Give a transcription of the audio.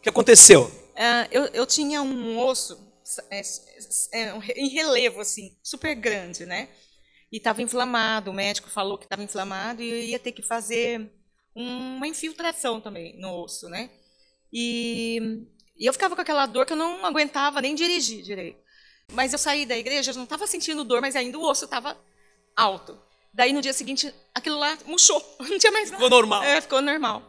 O que aconteceu? Uh, eu, eu tinha um osso é, é, é em relevo, assim, super grande, né? E estava inflamado, o médico falou que estava inflamado e eu ia ter que fazer uma infiltração também no osso, né? E, e eu ficava com aquela dor que eu não aguentava nem dirigir direito. Mas eu saí da igreja, eu não estava sentindo dor, mas ainda o osso estava alto. Daí no dia seguinte, aquilo lá murchou, não tinha mais nada. Ficou normal. É, ficou normal.